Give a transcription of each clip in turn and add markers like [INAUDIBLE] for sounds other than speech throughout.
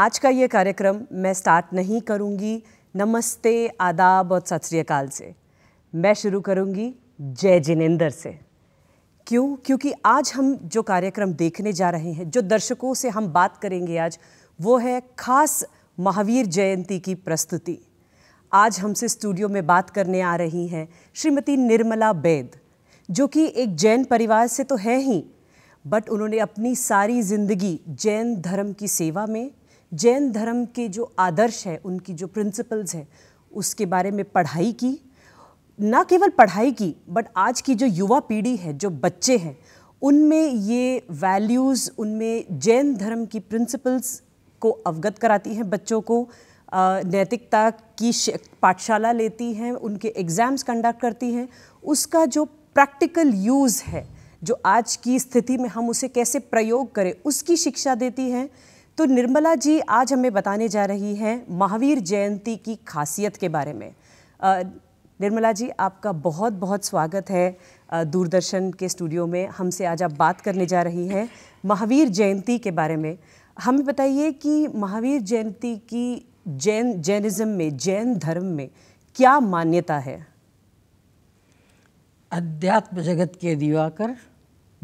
आज का ये कार्यक्रम मैं स्टार्ट नहीं करूँगी नमस्ते आदाब और सत श्रीकाल से मैं शुरू करूँगी जय जिनेंद्र से क्यों क्योंकि आज हम जो कार्यक्रम देखने जा रहे हैं जो दर्शकों से हम बात करेंगे आज वो है खास महावीर जयंती की प्रस्तुति आज हमसे स्टूडियो में बात करने आ रही हैं श्रीमती निर्मला बैद जो कि एक जैन परिवार से तो है ही बट उन्होंने अपनी सारी ज़िंदगी जैन धर्म की सेवा में जैन धर्म के जो आदर्श है उनकी जो प्रिंसिपल्स है उसके बारे में पढ़ाई की ना केवल पढ़ाई की बट आज की जो युवा पीढ़ी है जो बच्चे हैं उनमें ये वैल्यूज़ उनमें जैन धर्म की प्रिंसिपल्स को अवगत कराती हैं बच्चों को नैतिकता की पाठशाला लेती हैं उनके एग्ज़ाम्स कंडक्ट करती हैं उसका जो प्रैक्टिकल यूज़ है जो आज की स्थिति में हम उसे कैसे प्रयोग करें उसकी शिक्षा देती हैं तो निर्मला जी आज हमें बताने जा रही हैं महावीर जयंती की खासियत के बारे में निर्मला जी आपका बहुत बहुत स्वागत है दूरदर्शन के स्टूडियो में हमसे आज आप बात करने जा रही हैं महावीर जयंती के बारे में हमें बताइए कि महावीर जयंती की जैन जैनिज़्म में जैन धर्म में क्या मान्यता है अध्यात्म जगत के दिवाकर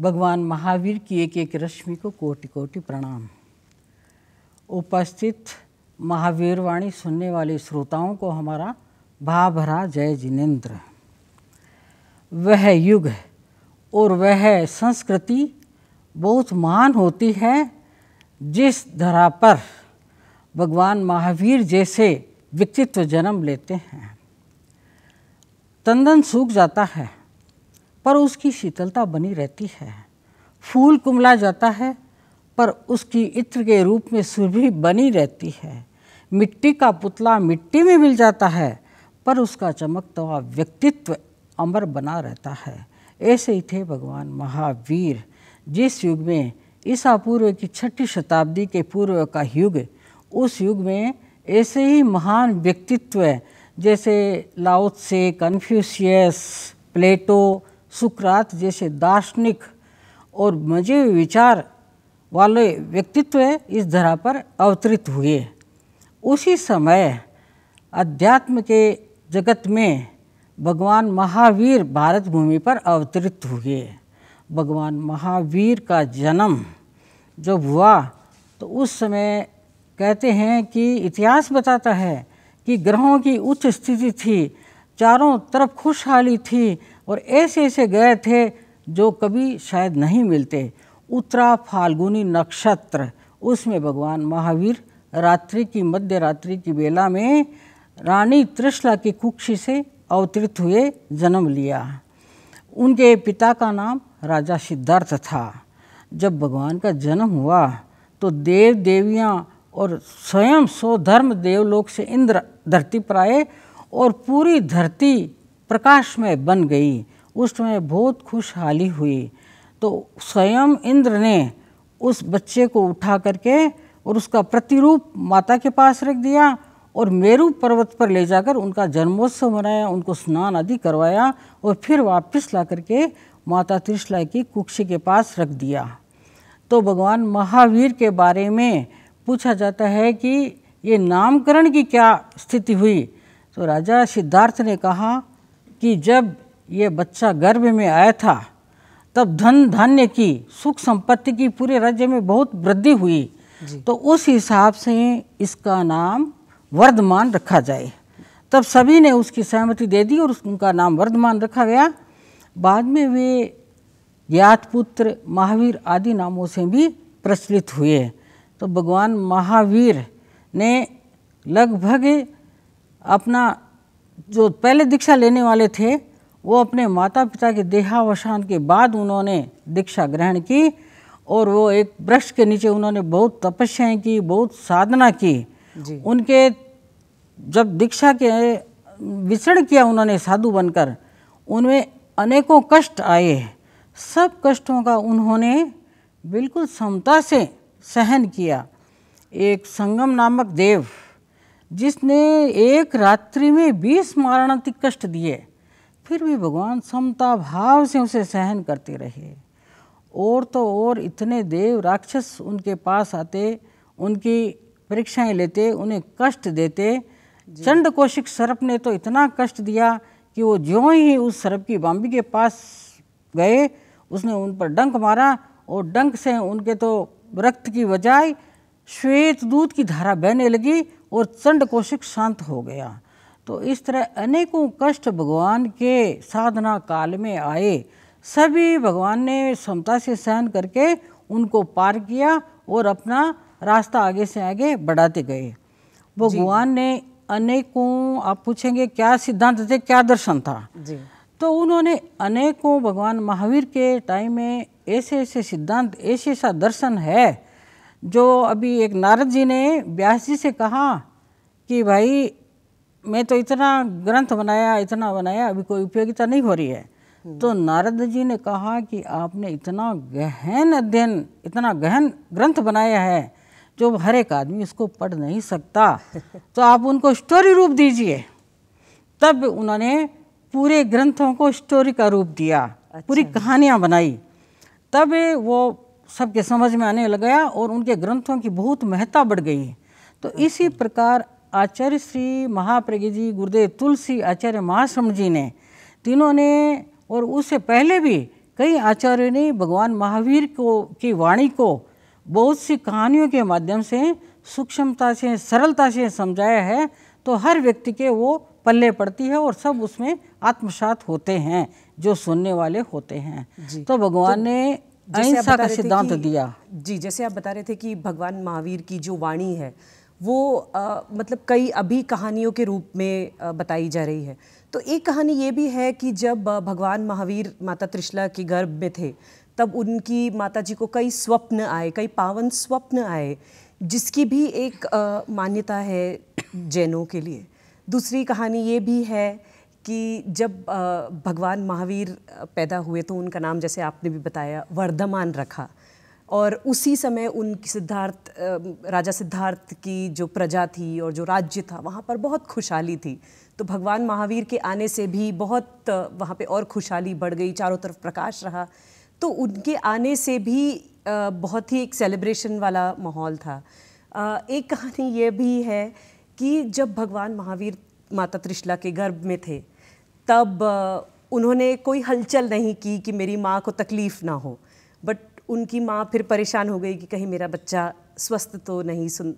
भगवान महावीर की एक एक रश्मि को कोटि कोटि प्रणाम उपस्थित महावीर वाणी सुनने वाले श्रोताओं को हमारा भाभरा भरा जय जिनेन्द्र वह युग और वह संस्कृति बहुत महान होती है जिस धरा पर भगवान महावीर जैसे व्यक्तित्व जन्म लेते हैं तंदन सूख जाता है पर उसकी शीतलता बनी रहती है फूल कुमला जाता है पर उसकी इत्र के रूप में सुरभि बनी रहती है मिट्टी का पुतला मिट्टी में मिल जाता है पर उसका चमकता हुआ व्यक्तित्व अमर बना रहता है ऐसे ही थे भगवान महावीर जिस युग में ईसा पूर्व की छठी शताब्दी के पूर्व का युग उस युग में ऐसे ही महान व्यक्तित्व जैसे से कन्फ्यूशियस प्लेटो सुकरात जैसे दार्शनिक और मजे विचार वाले व्यक्तित्व इस धरा पर अवतरित हुए उसी समय अध्यात्म के जगत में भगवान महावीर भारत भूमि पर अवतरित हुए भगवान महावीर का जन्म जब हुआ तो उस समय कहते हैं कि इतिहास बताता है कि ग्रहों की उच्च स्थिति थी चारों तरफ खुशहाली थी और ऐसे ऐसे गए थे जो कभी शायद नहीं मिलते उत्तरा फाल्गुनी नक्षत्र उसमें भगवान महावीर रात्रि की मध्य रात्रि की बेला में रानी त्रिशला की कुक्षी से अवतरित हुए जन्म लिया उनके पिता का नाम राजा सिद्धार्थ था जब भगवान का जन्म हुआ तो देव देवियाँ और स्वयं स्वधर्म देवलोक से इंद्र धरती पर आए और पूरी धरती प्रकाश में बन गई उस समय बहुत खुशहाली हुई तो स्वयं इंद्र ने उस बच्चे को उठा करके और उसका प्रतिरूप माता के पास रख दिया और मेरू पर्वत पर ले जाकर उनका जन्मोत्सव मनाया उनको स्नान आदि करवाया और फिर वापस ला करके माता त्रिशला की कुक्ष के पास रख दिया तो भगवान महावीर के बारे में पूछा जाता है कि ये नामकरण की क्या स्थिति हुई तो राजा सिद्धार्थ ने कहा कि जब ये बच्चा गर्भ में आया था तब धन धान्य की सुख संपत्ति की पूरे राज्य में बहुत वृद्धि हुई तो उस हिसाब से इसका नाम वर्धमान रखा जाए तब सभी ने उसकी सहमति दे दी और उनका नाम वर्धमान रखा गया बाद में वे ज्ञातपुत्र महावीर आदि नामों से भी प्रचलित हुए तो भगवान महावीर ने लगभग अपना जो पहले दीक्षा लेने वाले थे वो अपने माता पिता के देहावसान के बाद उन्होंने दीक्षा ग्रहण की और वो एक वृक्ष के नीचे उन्होंने बहुत तपस्याएं की बहुत साधना की उनके जब दीक्षा के विचरण किया उन्होंने साधु बनकर उनमें अनेकों कष्ट आए सब कष्टों का उन्होंने बिल्कुल समता से सहन किया एक संगम नामक देव जिसने एक रात्रि में बीस मारणातिक कष्ट दिए फिर भी भगवान समता भाव से उसे सहन करते रहे और तो और इतने देव राक्षस उनके पास आते उनकी परीक्षाएं लेते उन्हें कष्ट देते चंड कौशिक सर्प ने तो इतना कष्ट दिया कि वो ज्यों ही उस सर्प की बाम्बी के पास गए उसने उन पर डंक मारा और डंक से उनके तो रक्त की बजाय श्वेत दूध की धारा बहने लगी और चंड कौशिक शांत हो गया तो इस तरह अनेकों कष्ट भगवान के साधना काल में आए सभी भगवान ने क्षमता से सहन करके उनको पार किया और अपना रास्ता आगे से आगे बढ़ाते गए भगवान ने अनेकों आप पूछेंगे क्या सिद्धांत थे क्या दर्शन था जी तो उन्होंने अनेकों भगवान महावीर के टाइम में ऐसे ऐसे सिद्धांत ऐसे ऐसा दर्शन है जो अभी एक नारद जी ने ब्यास जी से कहा कि भाई मैं तो इतना ग्रंथ बनाया इतना बनाया अभी कोई उपयोगिता नहीं हो रही है तो नारद जी ने कहा कि आपने इतना गहन अध्ययन इतना गहन ग्रंथ बनाया है जो हर एक आदमी इसको पढ़ नहीं सकता [LAUGHS] तो आप उनको स्टोरी रूप दीजिए तब उन्होंने पूरे ग्रंथों को स्टोरी का रूप दिया अच्छा। पूरी कहानियाँ बनाई तब वो सबके समझ में आने गया और उनके ग्रंथों की बहुत महत्ता बढ़ गई तो इसी अच्छा। प्रकार आचार्य श्री महाप्रज्ञ जी गुरुदेव तुलसी आचार्य महाश्रम जी ने तीनों ने और उससे पहले भी कई आचार्यों ने भगवान महावीर को की वाणी को बहुत सी कहानियों के माध्यम से सूक्ष्मता से सरलता से समझाया है तो हर व्यक्ति के वो पल्ले पड़ती है और सब उसमें आत्मसात होते हैं जो सुनने वाले होते हैं तो भगवान तो, ने अहिंसा का सिद्धांत दिया जी जैसे आप बता रहे थे कि भगवान महावीर की जो वाणी है वो आ, मतलब कई अभी कहानियों के रूप में आ, बताई जा रही है तो एक कहानी ये भी है कि जब भगवान महावीर माता त्रिशला के गर्भ में थे तब उनकी माता जी को कई स्वप्न आए कई पावन स्वप्न आए जिसकी भी एक मान्यता है जैनों के लिए दूसरी कहानी ये भी है कि जब भगवान महावीर पैदा हुए तो उनका नाम जैसे आपने भी बताया वर्धमान रखा और उसी समय उन सिद्धार्थ राजा सिद्धार्थ की जो प्रजा थी और जो राज्य था वहाँ पर बहुत खुशहाली थी तो भगवान महावीर के आने से भी बहुत वहाँ पे और खुशहाली बढ़ गई चारों तरफ प्रकाश रहा तो उनके आने से भी बहुत ही एक सेलिब्रेशन वाला माहौल था एक कहानी यह भी है कि जब भगवान महावीर माता त्रिशला के गर्भ में थे तब उन्होंने कोई हलचल नहीं की कि मेरी माँ को तकलीफ़ ना हो बट उनकी माँ फिर परेशान हो गई कि कहीं मेरा बच्चा स्वस्थ तो नहीं सुन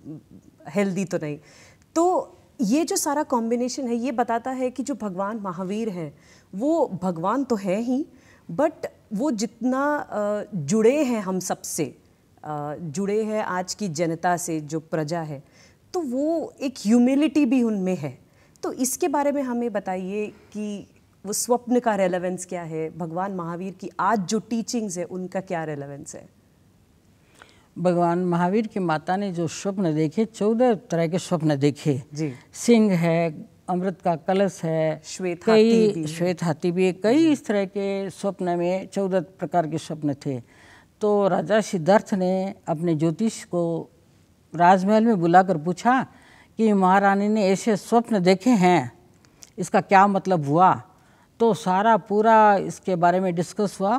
हेल्दी तो नहीं तो ये जो सारा कॉम्बिनेशन है ये बताता है कि जो भगवान महावीर हैं वो भगवान तो है ही बट वो जितना जुड़े हैं हम सब से जुड़े हैं आज की जनता से जो प्रजा है तो वो एक ह्यूमिलिटी भी उनमें है तो इसके बारे में हमें बताइए कि वो स्वप्न का रेलेवेंस क्या है भगवान महावीर की आज जो टीचिंग्स है उनका क्या रेलेवेंस है भगवान महावीर की माता ने जो स्वप्न देखे चौदह तरह के स्वप्न देखे जी सिंह है अमृत का कलश है श्वेत कई श्वेत हाथी भी कई इस तरह के स्वप्न में चौदह प्रकार के स्वप्न थे तो राजा सिद्धार्थ ने अपने ज्योतिष को राजमहल में बुलाकर पूछा कि महारानी ने ऐसे स्वप्न देखे हैं इसका क्या मतलब हुआ तो सारा पूरा इसके बारे में डिस्कस हुआ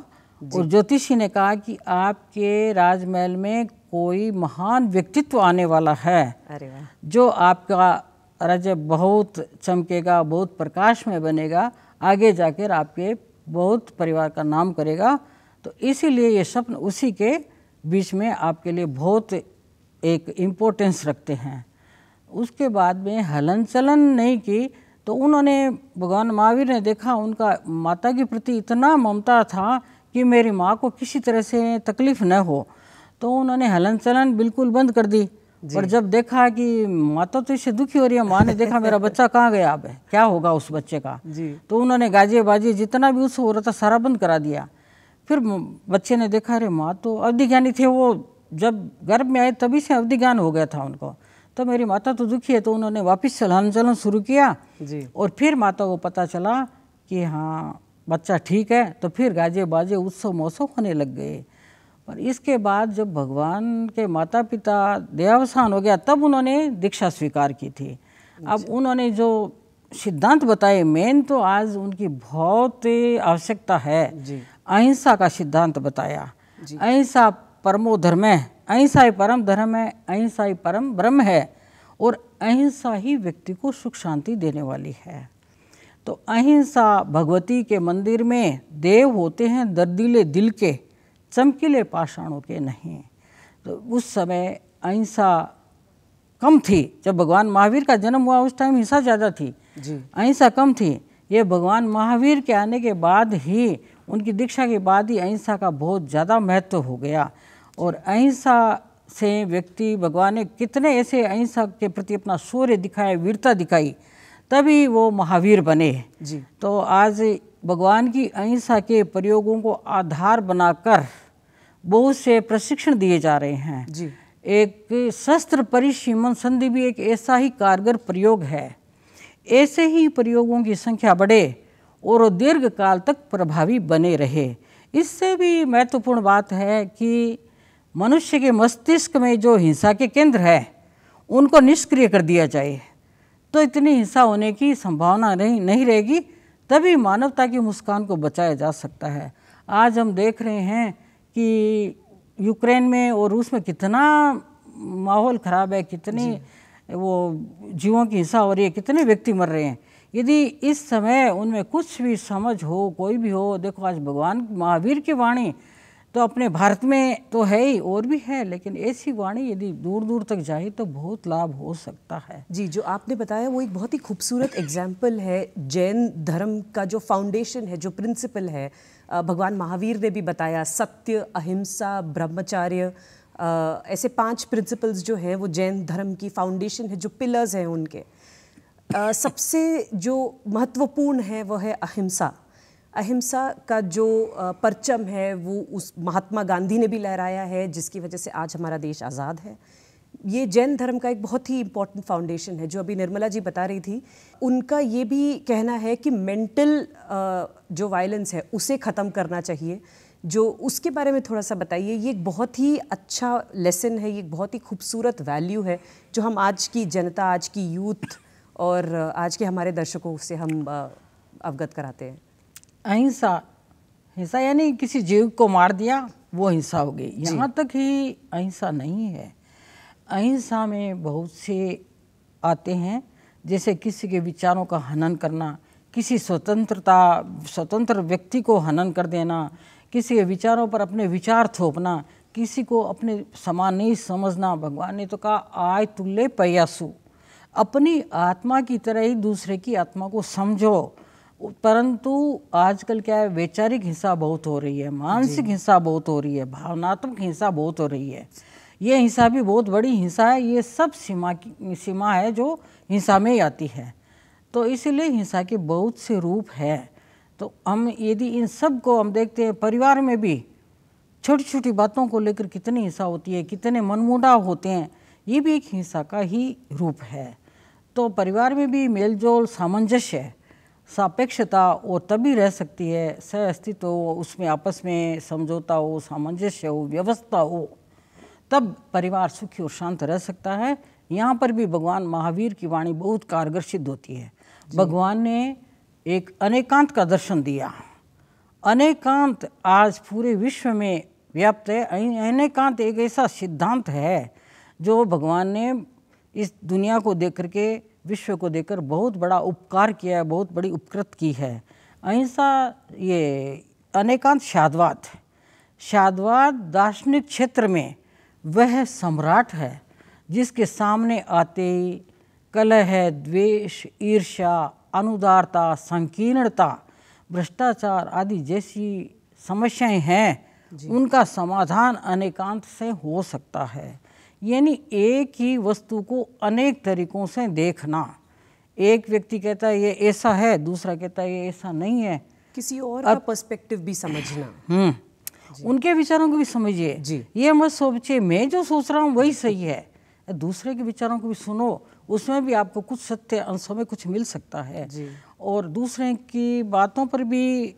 और ज्योतिषी ने कहा कि आपके राजमहल में कोई महान व्यक्तित्व आने वाला है अरे जो आपका रज बहुत चमकेगा बहुत प्रकाश में बनेगा आगे जाकर आपके बहुत परिवार का नाम करेगा तो इसीलिए ये स्वप्न उसी के बीच में आपके लिए बहुत एक इम्पोर्टेंस रखते हैं उसके बाद में हलन चलन नहीं की तो उन्होंने भगवान महावीर ने देखा उनका माता के प्रति इतना ममता था कि मेरी माँ को किसी तरह से तकलीफ़ न हो तो उन्होंने हलन चलन बिल्कुल बंद कर दी और जब देखा कि माता तो इससे दुखी हो रही है माँ ने देखा मेरा बच्चा कहाँ गया अब क्या होगा उस बच्चे का तो उन्होंने गाजे बाजिए जितना भी उससे हो रहा था सारा बंद करा दिया फिर बच्चे ने देखा अरे माँ तो अवधि ज्ञानी थे वो जब गर्भ में आए तभी से अवधि ज्ञान हो गया था उनको तो मेरी माता तो दुखी है तो उन्होंने वापस चलन चलन शुरू किया जी और फिर माता को पता चला कि हाँ बच्चा ठीक है तो फिर गाजे बाजे उत्सव मौसम होने लग गए और इसके बाद जब भगवान के माता पिता देहावसान हो गया तब उन्होंने दीक्षा स्वीकार की थी अब उन्होंने जो सिद्धांत बताए मेन तो आज उनकी बहुत आवश्यकता है अहिंसा का सिद्धांत बताया अहिंसा परमो धर्म है अहिंसा ही परम धर्म है अहिंसा ही परम ब्रह्म है और अहिंसा ही व्यक्ति को सुख शांति देने वाली है तो अहिंसा भगवती के मंदिर में देव होते हैं दर्दीले दिल के चमकीले पाषाणों के नहीं तो उस समय अहिंसा कम थी जब भगवान महावीर का जन्म हुआ उस टाइम हिंसा ज़्यादा थी अहिंसा कम थी ये भगवान महावीर के आने के बाद ही उनकी दीक्षा के बाद ही अहिंसा का बहुत ज़्यादा महत्व हो गया और अहिंसा से व्यक्ति भगवान ने कितने ऐसे अहिंसा के प्रति अपना सूर्य दिखाया वीरता दिखाई तभी वो महावीर बने जी तो आज भगवान की अहिंसा के प्रयोगों को आधार बनाकर बहुत से प्रशिक्षण दिए जा रहे हैं जी एक शस्त्र परिसीमन संधि भी एक ऐसा ही कारगर प्रयोग है ऐसे ही प्रयोगों की संख्या बढ़े और दीर्घ काल तक प्रभावी बने रहे इससे भी महत्वपूर्ण बात है कि मनुष्य के मस्तिष्क में जो हिंसा के केंद्र है उनको निष्क्रिय कर दिया जाए तो इतनी हिंसा होने की संभावना नहीं नहीं रहेगी तभी मानवता की मुस्कान को बचाया जा सकता है आज हम देख रहे हैं कि यूक्रेन में और रूस में कितना माहौल ख़राब है कितनी वो जीवों की हिंसा हो रही है कितने व्यक्ति मर रहे हैं यदि इस समय उनमें कुछ भी समझ हो कोई भी हो देखो आज भगवान महावीर की वाणी तो अपने भारत में तो है ही और भी है लेकिन ऐसी वाणी यदि दूर दूर तक जाए तो बहुत लाभ हो सकता है जी जो आपने बताया वो एक बहुत ही खूबसूरत एग्जाम्पल है जैन धर्म का जो फाउंडेशन है जो प्रिंसिपल है भगवान महावीर ने भी बताया सत्य अहिंसा ब्रह्मचार्य ऐसे पांच प्रिंसिपल्स जो हैं वो जैन धर्म की फाउंडेशन है जो पिलर्स हैं उनके सबसे जो महत्वपूर्ण है वह है अहिंसा अहिंसा का जो परचम है वो उस महात्मा गांधी ने भी लहराया है जिसकी वजह से आज हमारा देश आज़ाद है ये जैन धर्म का एक बहुत ही इम्पॉर्टेंट फाउंडेशन है जो अभी निर्मला जी बता रही थी उनका ये भी कहना है कि मेंटल जो वायलेंस है उसे ख़त्म करना चाहिए जो उसके बारे में थोड़ा सा बताइए ये एक बहुत ही अच्छा लेसन है ये एक बहुत ही खूबसूरत वैल्यू है जो हम आज की जनता आज की यूथ और आज के हमारे दर्शकों से हम अवगत कराते हैं अहिंसा हिंसा यानी किसी जीव को मार दिया वो हिंसा हो गई यहाँ तक ही अहिंसा नहीं है अहिंसा में बहुत से आते हैं जैसे किसी के विचारों का हनन करना किसी स्वतंत्रता स्वतंत्र व्यक्ति को हनन कर देना किसी के विचारों पर अपने विचार थोपना किसी को अपने समान नहीं समझना भगवान ने तो कहा आय तुल्य पयासु अपनी आत्मा की तरह ही दूसरे की आत्मा को समझो परंतु आजकल क्या है वैचारिक हिंसा बहुत हो रही है मानसिक हिंसा बहुत हो रही है भावनात्मक हिंसा बहुत हो रही है ये हिंसा भी बहुत बड़ी हिंसा है ये सब सीमा की सीमा है जो हिंसा में ही आती है तो इसीलिए हिंसा के बहुत से रूप है तो हम यदि इन सब को हम देखते हैं परिवार में भी छोटी छोटी बातों को लेकर कितनी हिंसा होती है कितने मनमुटाव होते हैं ये भी एक हिंसा का ही रूप है तो परिवार में भी मेलजोल सामंजस्य है सापेक्षता वो तभी रह सकती है सह अस्तित्व हो उसमें आपस में समझौता हो सामंजस्य हो व्यवस्था हो तब परिवार सुखी और शांत रह सकता है यहाँ पर भी भगवान महावीर की वाणी बहुत कारगर सिद्ध होती है भगवान ने एक अनेकांत का दर्शन दिया अनेकांत आज पूरे विश्व में व्याप्त है अनेकांत एक ऐसा सिद्धांत है जो भगवान ने इस दुनिया को देख करके विश्व को देकर बहुत बड़ा उपकार किया है बहुत बड़ी उपकृत की है अहिंसा ये अनेकांत शादवाद शादवाद दार्शनिक क्षेत्र में वह सम्राट है जिसके सामने आते ही कलह है द्वेष ईर्ष्या अनुदारता संकीर्णता भ्रष्टाचार आदि जैसी समस्याएं हैं उनका समाधान अनेकांत से हो सकता है यानी एक ही वस्तु को अनेक तरीक़ों से देखना एक व्यक्ति कहता है ये ऐसा है दूसरा कहता है ये ऐसा नहीं है किसी और अब पर्सपेक्टिव भी समझना हम्म, उनके विचारों को भी समझिए जी ये मत सोचिए मैं जो सोच रहा हूँ वही सही है दूसरे के विचारों को भी सुनो उसमें भी आपको कुछ सत्य अंशों में कुछ मिल सकता है जी। और दूसरे की बातों पर भी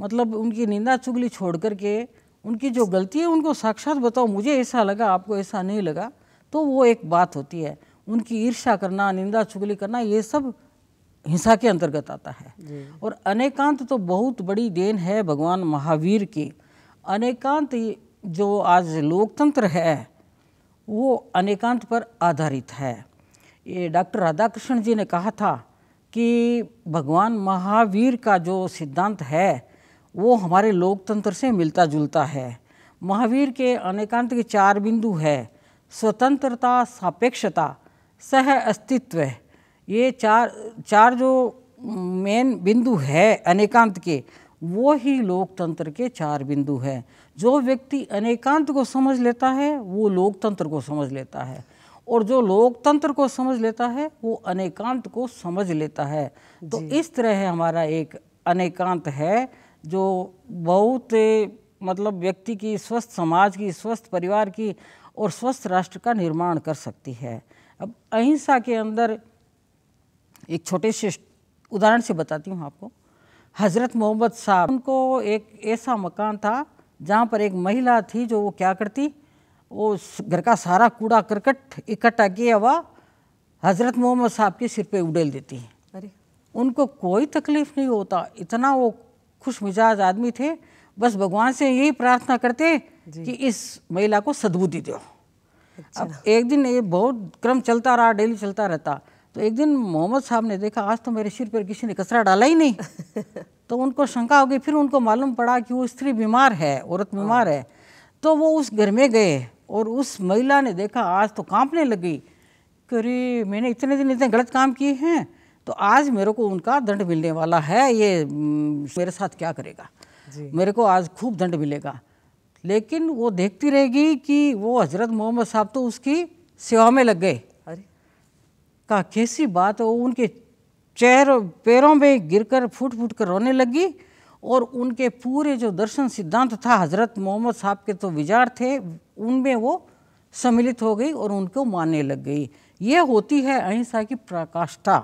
मतलब उनकी निंदा चुगली छोड़ करके उनकी जो गलती है उनको साक्षात बताओ मुझे ऐसा लगा आपको ऐसा नहीं लगा तो वो एक बात होती है उनकी ईर्षा करना निंदा चुगली करना ये सब हिंसा के अंतर्गत आता है और अनेकांत तो बहुत बड़ी देन है भगवान महावीर की अनेकांत जो आज लोकतंत्र है वो अनेकांत पर आधारित है ये डॉक्टर राधाकृष्ण जी ने कहा था कि भगवान महावीर का जो सिद्धांत है वो हमारे लोकतंत्र से मिलता जुलता है महावीर के अनेकांत के चार बिंदु है स्वतंत्रता सापेक्षता सह अस्तित्व ये चार चार जो मेन बिंदु है अनेकांत के वो ही लोकतंत्र के चार बिंदु हैं जो व्यक्ति अनेकांत को समझ लेता है वो लोकतंत्र को समझ लेता है और जो लोकतंत्र को समझ लेता है वो अनेकांत को समझ लेता है तो इस तरह है हमारा एक अनेकांत है जो बहुत मतलब व्यक्ति की स्वस्थ समाज की स्वस्थ परिवार की और स्वस्थ राष्ट्र का निर्माण कर सकती है अब अहिंसा के अंदर एक छोटे से उदाहरण से बताती हूँ आपको हज़रत मोहम्मद साहब उनको एक ऐसा मकान था जहाँ पर एक महिला थी जो वो क्या करती वो घर का सारा कूड़ा करकट इकट्ठा किया हुआ हज़रत मोहम्मद साहब के सिर पे उड़ेल देती है अरे उनको कोई तकलीफ़ नहीं होता इतना वो खुश मिजाज आदमी थे बस भगवान से यही प्रार्थना करते कि इस महिला को सदबुद्धि दो अच्छा। अब एक दिन ये बहुत क्रम चलता रहा डेली चलता रहता तो एक दिन मोहम्मद साहब ने देखा आज तो मेरे सिर पर किसी ने कचरा डाला ही नहीं [LAUGHS] तो उनको शंका हो गई फिर उनको मालूम पड़ा कि वो स्त्री बीमार है औरत हाँ। बीमार है तो वो उस घर में गए और उस महिला ने देखा आज तो कांपने लगी करे मैंने इतने दिन इतने गलत काम किए हैं तो आज मेरे को उनका दंड मिलने वाला है ये मेरे साथ क्या करेगा मेरे को आज खूब दंड मिलेगा लेकिन वो देखती रहेगी कि वो हजरत मोहम्मद साहब तो उसकी सेवा में लग गए का कैसी बात है वो उनके चेहर पैरों में गिरकर फूट फूट कर रोने लगी और उनके पूरे जो दर्शन सिद्धांत था हजरत मोहम्मद साहब के तो विचार थे उनमें वो सम्मिलित हो गई और उनको मानने लग गई ये होती है अहिंसा की प्रकाष्ठा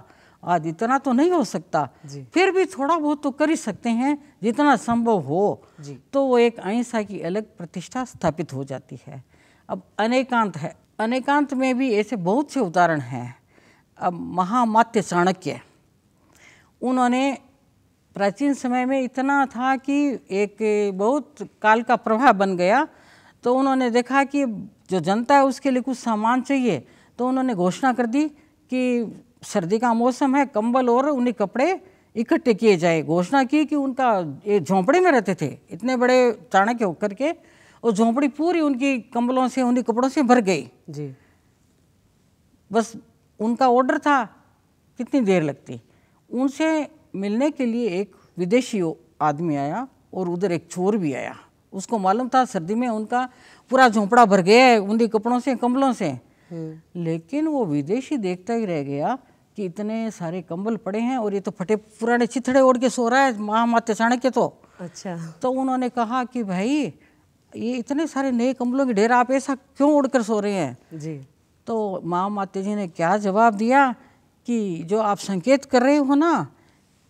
आज इतना तो नहीं हो सकता फिर भी थोड़ा बहुत तो कर ही सकते हैं जितना संभव हो तो वो एक अहिंसा की अलग प्रतिष्ठा स्थापित हो जाती है अब अनेकांत है अनेकांत में भी ऐसे बहुत से उदाहरण हैं अब महामात्य चाणक्य उन्होंने प्राचीन समय में इतना था कि एक बहुत काल का प्रभाव बन गया तो उन्होंने देखा कि जो जनता है उसके लिए कुछ सामान चाहिए तो उन्होंने घोषणा कर दी कि सर्दी का मौसम है कंबल और उन्हें कपड़े इकट्ठे किए जाए घोषणा की कि उनका ये झोंपड़ी में रहते थे इतने बड़े चाणक्य होकर के और झोंपड़ी पूरी उनकी कंबलों से उनके कपड़ों से भर गई जी बस उनका ऑर्डर था कितनी देर लगती उनसे मिलने के लिए एक विदेशी आदमी आया और उधर एक चोर भी आया उसको मालूम था सर्दी में उनका पूरा झोंपड़ा भर गया है उनके कपड़ों से कंबलों से लेकिन वो विदेशी देखता ही रह गया कि इतने सारे कंबल पड़े हैं और ये तो फटे पुराने चिथड़े ओढ़ के सो रहा है महामात्य चाणक्य तो अच्छा तो उन्होंने कहा कि भाई ये इतने सारे नए कंबलों के ढेर आप ऐसा क्यों उड़कर सो रहे हैं जी तो माँ माते जी ने क्या जवाब दिया कि जो आप संकेत कर रहे हो ना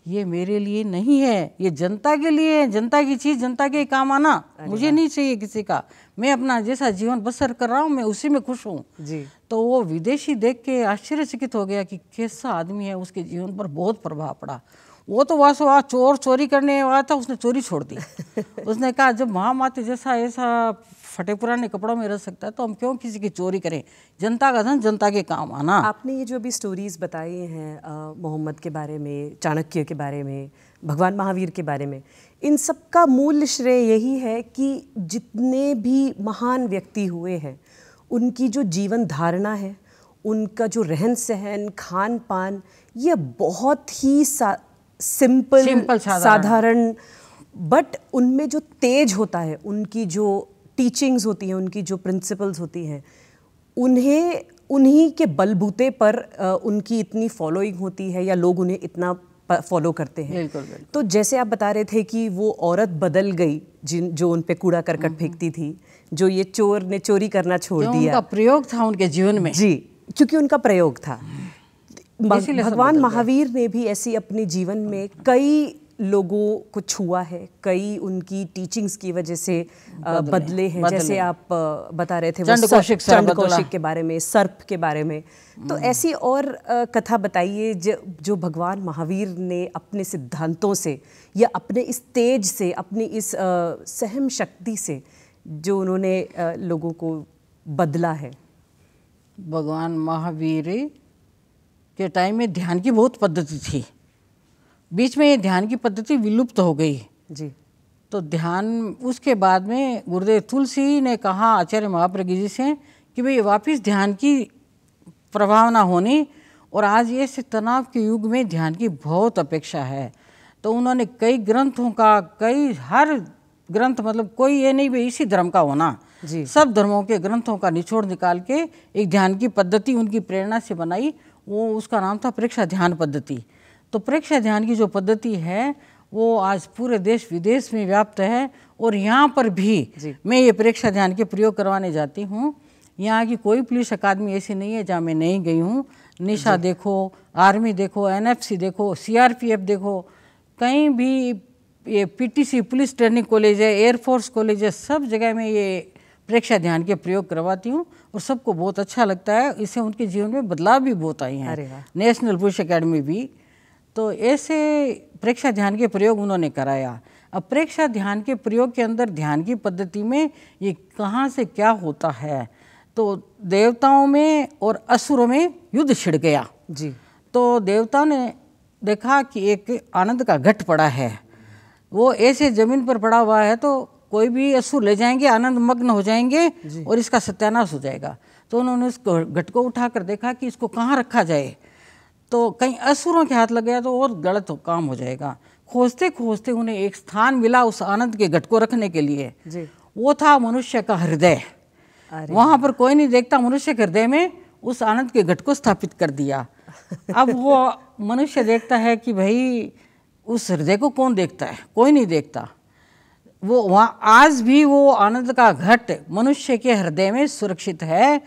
ये मेरे लिए नहीं है ये जनता के लिए है जनता की चीज़ जनता के काम आना मुझे नहीं चाहिए किसी का मैं अपना जैसा जीवन बसर कर रहा हूँ मैं उसी में खुश हूँ जी तो वो विदेशी देख के आश्चर्यचकित हो गया कि कैसा आदमी है उसके जीवन पर बहुत प्रभाव पड़ा वो तो वहाँ से चोर चोरी करने वाला था उसने चोरी छोड़ दी [LAUGHS] उसने कहा जब महामाते जैसा ऐसा फटे पुराने कपड़ों में रह सकता है तो हम क्यों किसी की चोरी करें जनता का धन जनता के काम आना आपने ये जो भी स्टोरीज बताई हैं मोहम्मद के बारे में चाणक्य के बारे में भगवान महावीर के बारे में इन सब का मूल श्रेय यही है कि जितने भी महान व्यक्ति हुए हैं उनकी जो जीवन धारणा है उनका जो रहन सहन खान पान ये बहुत ही सा, सिंपल, सिंपल साधारण बट उनमें जो तेज होता है उनकी जो टीचिंग्स होती हैं उनकी जो प्रिंसिपल्स होती हैं उन्हें उन्हीं के बलबूते पर आ, उनकी इतनी फॉलोइंग होती है या लोग उन्हें इतना फॉलो करते हैं बिल्कुल, बिल्कुल तो जैसे आप बता रहे थे कि वो औरत बदल गई जिन जो उन पे कूड़ा करकट हम्म, फेंकती हम्म। थी जो ये चोर ने चोरी करना छोड़ दिया उनका प्रयोग था उनके जीवन में जी क्योंकि उनका प्रयोग था भगवान महावीर ने भी ऐसी अपने जीवन में कई लोगों को छुआ है कई उनकी टीचिंग्स की वजह से बदले, बदले हैं बदले। जैसे आप बता रहे थे चंड कौशिक चंड कौशिक के बारे में सर्प के बारे में तो हम्म। ऐसी और कथा बताइए जो भगवान महावीर ने अपने सिद्धांतों से या अपने इस तेज से अपनी इस सहम शक्ति से जो उन्होंने लोगों को बदला है भगवान महावीर के टाइम में ध्यान की बहुत पद्धति थी बीच में ये ध्यान की पद्धति विलुप्त हो गई जी तो ध्यान उसके बाद में गुरुदेव तुलसी ने कहा आचार्य महाप्रज्ञ जी से कि भाई वापस ध्यान की प्रभावना होनी और आज ऐसे तनाव के युग में ध्यान की बहुत अपेक्षा है तो उन्होंने कई ग्रंथों का कई हर ग्रंथ मतलब कोई ये नहीं भाई इसी धर्म का होना जी सब धर्मों के ग्रंथों का निचोड़ निकाल के एक ध्यान की पद्धति उनकी प्रेरणा से बनाई वो उसका नाम था परीक्षा ध्यान पद्धति तो परीक्षा ध्यान की जो पद्धति है वो आज पूरे देश विदेश में व्याप्त है और यहाँ पर भी मैं ये परीक्षा ध्यान के प्रयोग करवाने जाती हूँ यहाँ की कोई पुलिस अकादमी ऐसी नहीं है जहाँ मैं नहीं गई हूँ निशा देखो आर्मी देखो एनएफसी देखो सीआरपीएफ देखो कहीं भी ये पीटीसी पुलिस ट्रेनिंग कॉलेज है एयरफोर्स कॉलेज है सब जगह में ये परीक्षा ध्यान के प्रयोग करवाती हूँ और सबको बहुत अच्छा लगता है इससे उनके जीवन में बदलाव भी बहुत आई हैं नेशनल पुलिस अकेडमी भी तो ऐसे प्रेक्षा ध्यान के प्रयोग उन्होंने कराया अब प्रेक्षा ध्यान के प्रयोग के अंदर ध्यान की पद्धति में ये कहाँ से क्या होता है तो देवताओं में और असुरों में युद्ध छिड़ गया जी तो देवताओं ने देखा कि एक आनंद का घट पड़ा है वो ऐसे जमीन पर पड़ा हुआ है तो कोई भी असुर ले जाएंगे आनंद मग्न हो जाएंगे और इसका सत्यानाश हो जाएगा तो उन्होंने उस घट को उठाकर देखा कि इसको कहाँ रखा जाए तो कहीं असुरों के हाथ लग गया तो और गलत काम हो जाएगा खोजते खोजते उन्हें एक स्थान मिला उस आनंद के घट को रखने के लिए जी। वो था मनुष्य का हृदय वहाँ पर कोई नहीं देखता मनुष्य के हृदय में उस आनंद के घट को स्थापित कर दिया [LAUGHS] अब वो मनुष्य देखता है कि भाई उस हृदय को कौन देखता है कोई नहीं देखता वो वहाँ आज भी वो आनंद का घट मनुष्य के हृदय में सुरक्षित है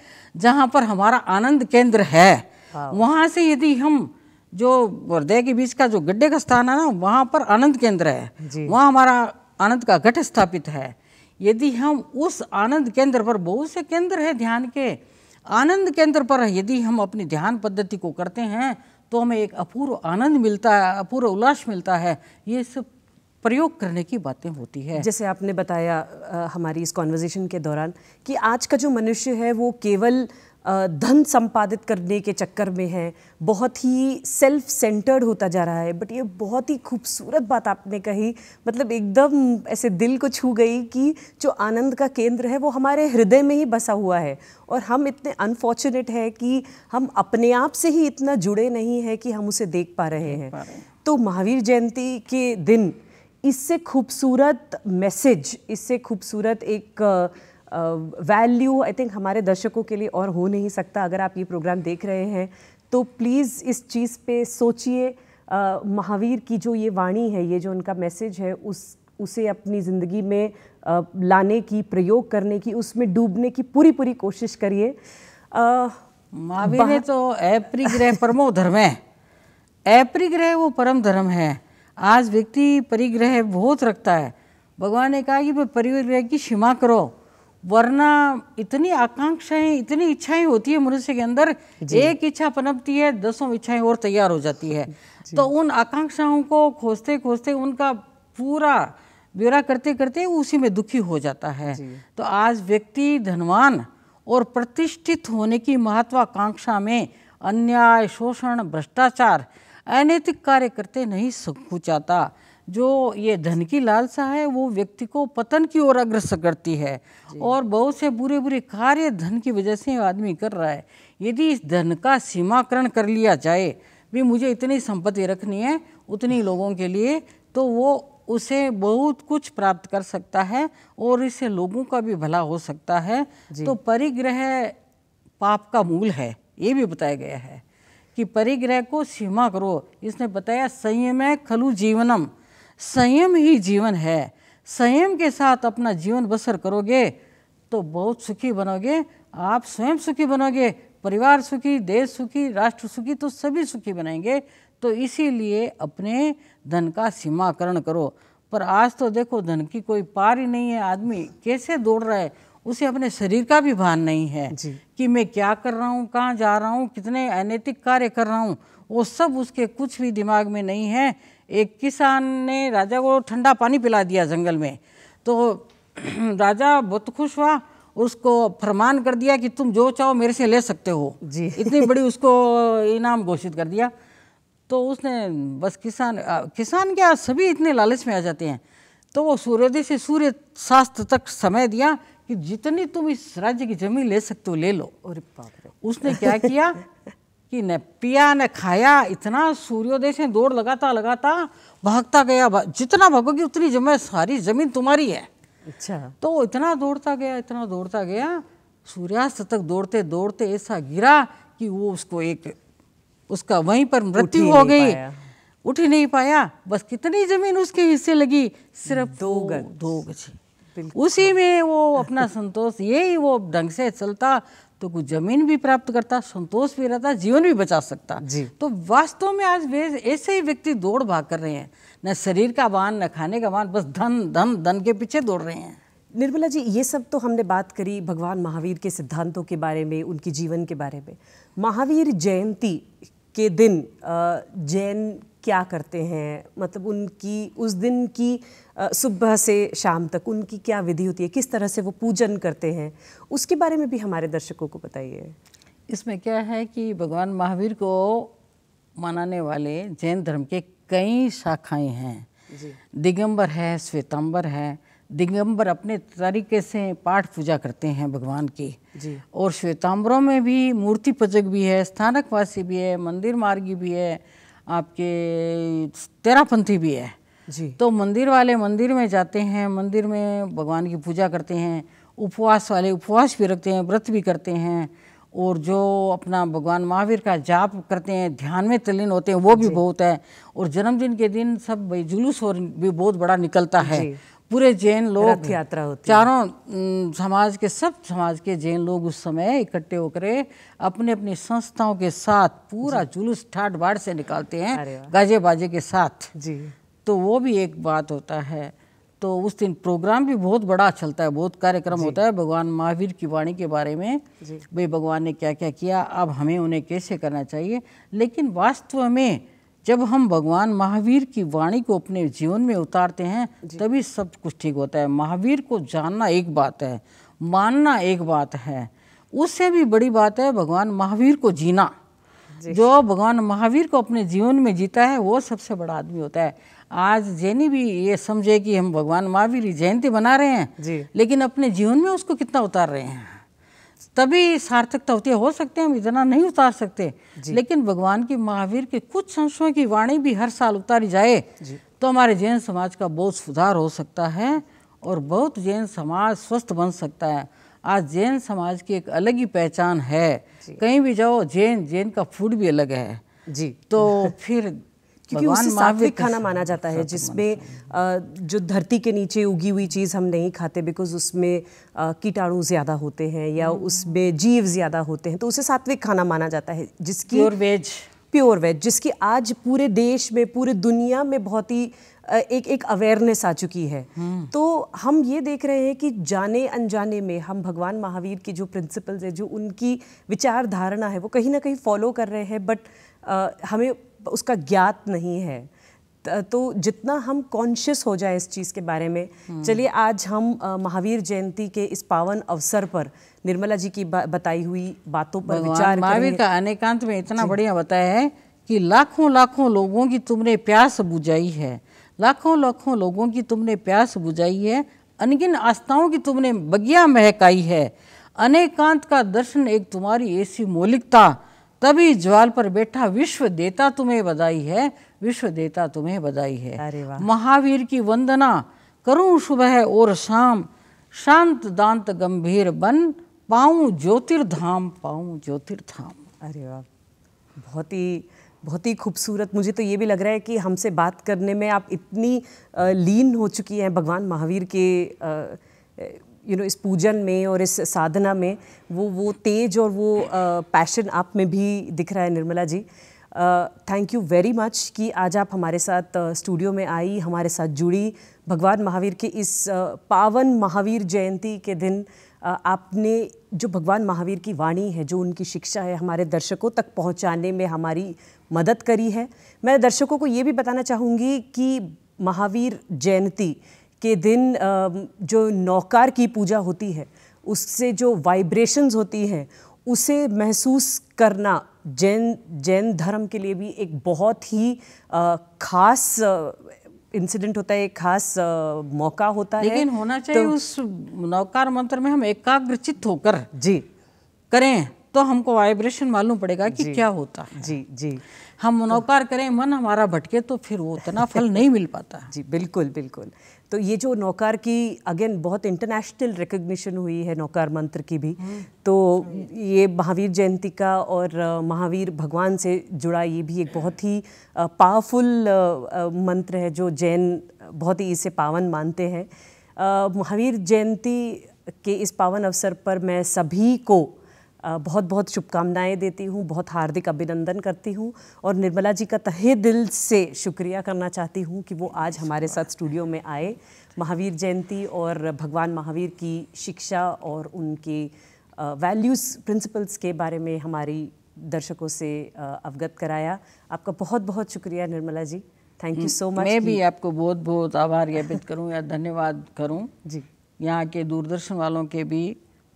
जहाँ पर हमारा आनंद केंद्र है हाँ। वहाँ से यदि हम जो हृदय के बीच का जो गड्ढे का स्थान है ना वहाँ पर आनंद केंद्र है वहाँ हमारा आनंद का घट स्थापित है यदि हम उस आनंद केंद्र पर बहुत से केंद्र है ध्यान के आनंद केंद्र पर यदि हम अपनी ध्यान पद्धति को करते हैं तो हमें एक अपूर्व आनंद मिलता है अपूर्व उल्लास मिलता है ये सब प्रयोग करने की बातें होती है जैसे आपने बताया आ, हमारी इस कॉन्वर्जेशन के दौरान कि आज का जो मनुष्य है वो केवल धन संपादित करने के चक्कर में है बहुत ही सेल्फ सेंटर्ड होता जा रहा है बट ये बहुत ही खूबसूरत बात आपने कही मतलब एकदम ऐसे दिल को छू गई कि जो आनंद का केंद्र है वो हमारे हृदय में ही बसा हुआ है और हम इतने अनफॉर्चुनेट है कि हम अपने आप से ही इतना जुड़े नहीं हैं कि हम उसे देख पा रहे हैं तो महावीर जयंती के दिन इससे खूबसूरत मैसेज इससे खूबसूरत एक वैल्यू आई थिंक हमारे दर्शकों के लिए और हो नहीं सकता अगर आप ये प्रोग्राम देख रहे हैं तो प्लीज़ इस चीज़ पे सोचिए महावीर की जो ये वाणी है ये जो उनका मैसेज है उस उसे अपनी ज़िंदगी में आ, लाने की प्रयोग करने की उसमें डूबने की पूरी पूरी कोशिश करिए महावीर ने तो अपरिग्रह परमो धर्म है अपरिग्रह वो परम धर्म है आज व्यक्ति परिग्रह बहुत रखता है भगवान ने कहा कि परिग्रह की क्षमा करो वरना इतनी आकांक्षाएं इतनी इच्छाएं होती है मनुष्य के अंदर एक इच्छा पनपती है दसों इच्छाएं और तैयार हो जाती है तो उन आकांक्षाओं को खोजते खोजते उनका पूरा ब्यौरा करते करते उसी में दुखी हो जाता है तो आज व्यक्ति धनवान और प्रतिष्ठित होने की महत्वाकांक्षा में अन्याय शोषण भ्रष्टाचार अनैतिक कार्य करते नहीं सकूचाता जो ये धन की लालसा है वो व्यक्ति को पतन की ओर अग्रसर करती है और बहुत से बुरे बुरे कार्य धन की वजह से आदमी कर रहा है यदि इस धन का सीमाकरण कर लिया जाए भी मुझे इतनी संपत्ति रखनी है उतनी लोगों के लिए तो वो उसे बहुत कुछ प्राप्त कर सकता है और इससे लोगों का भी भला हो सकता है तो परिग्रह पाप का मूल है ये भी बताया गया है कि परिग्रह को सीमा करो इसने बताया संयम खलु जीवनम संयम ही जीवन है संयम के साथ अपना जीवन बसर करोगे तो बहुत सुखी बनोगे आप स्वयं सुखी बनोगे परिवार सुखी देश सुखी राष्ट्र सुखी तो सभी सुखी बनाएंगे तो इसीलिए अपने धन का सीमाकरण करो पर आज तो देखो धन की कोई पार ही नहीं है आदमी कैसे दौड़ रहा है उसे अपने शरीर का भी भान नहीं है कि मैं क्या कर रहा हूँ कहाँ जा रहा हूँ कितने अनैतिक कार्य कर रहा हूँ वो सब उसके कुछ भी दिमाग में नहीं है एक किसान ने राजा को ठंडा पानी पिला दिया जंगल में तो [CLEARS THROAT] राजा बहुत खुश हुआ उसको फरमान कर दिया कि तुम जो चाहो मेरे से ले सकते हो जी [LAUGHS] इतनी बड़ी उसको इनाम घोषित कर दिया तो उसने बस किसान किसान क्या सभी इतने लालच में आ जाते हैं तो वो सूर्योदय से सूर्य शास्त्र तक समय दिया कि जितनी तुम इस राज्य की जमीन ले सकते हो ले लो और उसने क्या किया [LAUGHS] कि न पिया न खाया इतना सूर्योदय से दौड़ लगाता लगाता भागता गया जितना भागोगी उतनी जमे सारी जमीन तुम्हारी है अच्छा तो इतना दौड़ता गया इतना दौड़ता गया सूर्यास्त तक दौड़ते दौड़ते ऐसा गिरा कि वो उसको एक उसका वहीं पर मृत्यु हो गई उठ ही नहीं पाया बस कितनी जमीन उसके हिस्से लगी सिर्फ दो गज दो गज उसी में वो अपना संतोष यही वो ढंग से चलता तो कुछ जमीन भी प्राप्त करता संतोष भी रहता जीवन भी बचा सकता जी तो वास्तव में आज वे ऐसे ही व्यक्ति दौड़ भाग कर रहे हैं न शरीर का वाहन न खाने का वाहन बस धन धन धन के पीछे दौड़ रहे हैं निर्मला जी ये सब तो हमने बात करी भगवान महावीर के सिद्धांतों के बारे में उनके जीवन के बारे में महावीर जयंती के दिन जैन क्या करते हैं मतलब उनकी उस दिन की सुबह से शाम तक उनकी क्या विधि होती है किस तरह से वो पूजन करते हैं उसके बारे में भी हमारे दर्शकों को बताइए इसमें क्या है कि भगवान महावीर को मनाने वाले जैन धर्म के कई शाखाएं हैं दिगंबर है श्वेतांबर है दिगंबर अपने तरीके से पाठ पूजा करते हैं भगवान की और श्वेतांबरों में भी मूर्ति पजक भी है स्थानकवासी भी है मंदिर मार्गी भी है आपके तेरापंथी भी है तो मंदिर वाले मंदिर में जाते हैं मंदिर में भगवान की पूजा करते हैं उपवास वाले उपवास भी रखते हैं व्रत भी करते हैं और जो अपना भगवान महावीर का जाप करते हैं ध्यान में तलीन होते हैं वो भी बहुत है और जन्मदिन के दिन सब भाई जुलूस और भी बहुत बड़ा निकलता है पूरे जैन लोग यात्रा होती चारों समाज के सब समाज के जैन लोग उस समय इकट्ठे होकर अपने अपनी संस्थाओं के साथ पूरा जुलूस ठाट बाढ़ से निकालते हैं गाजे बाजे के साथ जी तो वो भी एक बात होता है तो उस दिन प्रोग्राम भी बहुत बड़ा चलता है बहुत कार्यक्रम होता है भगवान महावीर की वाणी के बारे में भाई भगवान ने क्या क्या किया अब हमें उन्हें कैसे करना चाहिए लेकिन वास्तव में जब हम भगवान महावीर की वाणी को अपने जीवन में उतारते हैं तभी सब कुछ ठीक होता है महावीर को जानना एक बात है मानना एक बात है उससे भी बड़ी बात है भगवान महावीर को जीना जो भगवान महावीर को अपने जीवन में जीता है वो सबसे बड़ा आदमी होता है आज जैनी भी ये समझे कि हम भगवान महावीर जयंती बना रहे हैं जी लेकिन अपने जीवन में उसको कितना उतार रहे हैं तभी सार्थकता होती है हो सकते हैं हम इतना नहीं उतार सकते लेकिन भगवान की महावीर के कुछ अंशों की वाणी भी हर साल उतारी जाए तो हमारे जैन समाज का बहुत सुधार हो सकता है और बहुत जैन समाज स्वस्थ बन सकता है आज जैन समाज की एक अलग ही पहचान है कहीं भी जाओ जैन जैन का फूड भी अलग है जी तो [LAUGHS] फिर क्योंकि उसे सात्विक खाना माना जाता है जिसमें जो धरती के नीचे उगी हुई चीज़ हम नहीं खाते बिकॉज उसमें कीटाणु ज़्यादा होते हैं या हम्म। उसमें जीव ज़्यादा होते हैं तो उसे सात्विक खाना माना जाता है जिसकी प्योर वेज प्योर वेज जिसकी आज पूरे देश में पूरे दुनिया में बहुत ही एक एक अवेयरनेस आ चुकी है हम्म। तो हम ये देख रहे हैं कि जाने अनजाने में हम भगवान महावीर की जो प्रिंसिपल्स है जो उनकी विचार धारणा है वो कहीं ना कहीं फॉलो कर रहे हैं बट हमें उसका ज्ञात नहीं है तो जितना हम कॉन्शियस हो जाए इस चीज़ के बारे में हम्म। चलिए आज हम महावीर जयंती के इस पावन अवसर पर निर्मला जी की बताई हुई बातों पर विचार महावीर का अनेकांत में इतना बढ़िया बताया है कि लाखों लाखों लोगों की तुमने प्यास बुझाई है लाखों लाखों लोगों की तुमने प्यास बुझाई है अनगिन आस्थाओं की तुमने बगिया महकाई है अनेकांत का दर्शन एक तुम्हारी ऐसी मौलिकता तभी ज्वाल पर बैठा विश्व देता तुम्हें बधाई है विश्व देता तुम्हें बधाई है महावीर की वंदना करूं सुबह और शाम शांत दांत गंभीर बन पाऊं ज्योतिर्धाम पाऊं ज्योतिर्धाम अरे वाह बहुत ही बहुत ही खूबसूरत मुझे तो ये भी लग रहा है कि हमसे बात करने में आप इतनी लीन हो चुकी हैं भगवान महावीर के आ, यू नो इस पूजन में और इस साधना में वो वो तेज और वो पैशन आप में भी दिख रहा है Nirmala ji thank you very much कि आज आप हमारे साथ स्टूडियो में आई हमारे साथ जुड़ी भगवान महावीर के इस पावन महावीर जयंती के दिन आपने जो भगवान महावीर की वाणी है जो उनकी शिक्षा है हमारे दर्शकों तक पहुंचाने में हमारी मदद करी है मैं दर्शकों को ये भी बताना चाहूँगी कि महावीर जयंती के दिन जो नौकार की पूजा होती है उससे जो वाइब्रेशंस होती हैं उसे महसूस करना जैन जैन धर्म के लिए भी एक बहुत ही खास इंसिडेंट होता है एक खास मौका होता लेकिन है लेकिन होना चाहिए तो, उस नौकार मंत्र में हम एकाग्रचित होकर जी करें तो हमको वाइब्रेशन मालूम पड़ेगा कि क्या होता है जी जी हम तो- नौकार करें मन हमारा भटके तो फिर वो उतना फल नहीं मिल पाता [LAUGHS] जी बिल्कुल बिल्कुल तो ये जो नौकार की अगेन बहुत इंटरनेशनल रिकग्निशन हुई है नौकार मंत्र की भी हम्म। तो ये महावीर जयंती का और महावीर भगवान से जुड़ा ये भी एक बहुत ही पावरफुल मंत्र है जो जैन बहुत ही इसे पावन मानते हैं महावीर जयंती के इस पावन अवसर पर मैं सभी को बहुत बहुत शुभकामनाएं देती हूँ बहुत हार्दिक अभिनंदन करती हूँ और निर्मला जी का तहे दिल से शुक्रिया करना चाहती हूँ कि वो आज हमारे साथ स्टूडियो में आए महावीर जयंती और भगवान महावीर की शिक्षा और उनके वैल्यूज़ प्रिंसिपल्स के बारे में हमारी दर्शकों से अवगत कराया आपका बहुत बहुत शुक्रिया Nirmala ji thank you so much मैं भी आपको बहुत बहुत आभार ज्ञापित करूँ या धन्यवाद करूँ जी यहाँ के दूरदर्शन वालों के भी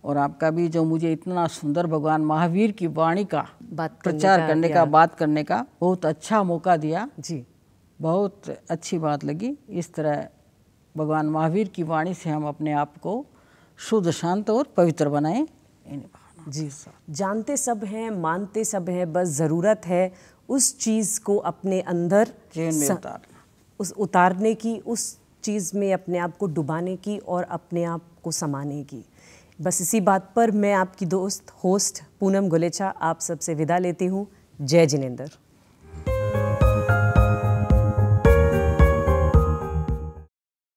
और आपका भी जो मुझे इतना सुंदर भगवान महावीर की वाणी का बात प्रचार करने, करने का बात करने का बहुत अच्छा मौका दिया जी बहुत अच्छी बात लगी इस तरह भगवान महावीर की वाणी से हम अपने आप को शुद्ध शांत और पवित्र बनाएं जी जानते सब हैं मानते सब हैं बस ज़रूरत है उस चीज़ को अपने अंदर में उतारना उस उतारने की उस चीज़ में अपने आप को डुबाने की और अपने आप को समाने की बस इसी बात पर मैं आपकी दोस्त होस्ट पूनम गुलेचा आप सबसे विदा लेती हूँ जय जिनेंद्र